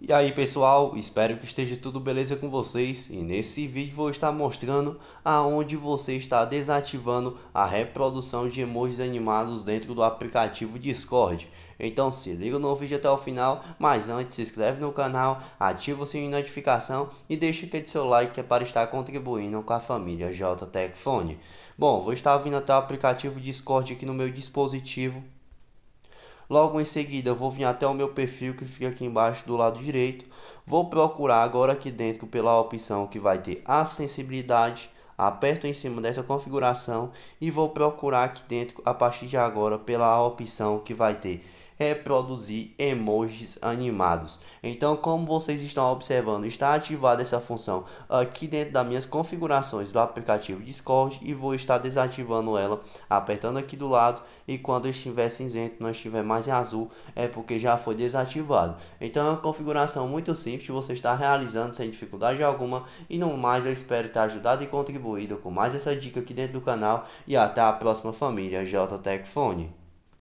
E aí pessoal, espero que esteja tudo beleza com vocês e nesse vídeo vou estar mostrando aonde você está desativando a reprodução de emojis animados dentro do aplicativo Discord. Então se liga no vídeo até o final, mas antes se inscreve no canal, ativa o sininho de notificação e deixa aquele seu like que é para estar contribuindo com a família JTech Fone. Bom, vou estar vindo até o aplicativo Discord aqui no meu dispositivo Logo em seguida, eu vou vir até o meu perfil que fica aqui embaixo do lado direito. Vou procurar agora aqui dentro pela opção que vai ter a sensibilidade. Aperto em cima dessa configuração e vou procurar aqui dentro a partir de agora pela opção que vai ter é produzir emojis animados. Então, como vocês estão observando, está ativada essa função aqui dentro das minhas configurações do aplicativo Discord e vou estar desativando ela, apertando aqui do lado e quando estiver cinzento, não estiver mais em azul, é porque já foi desativado. Então, é uma configuração muito simples, você está realizando sem dificuldade alguma e no mais eu espero ter ajudado e contribuído com mais essa dica aqui dentro do canal e até a próxima família JTech Phone.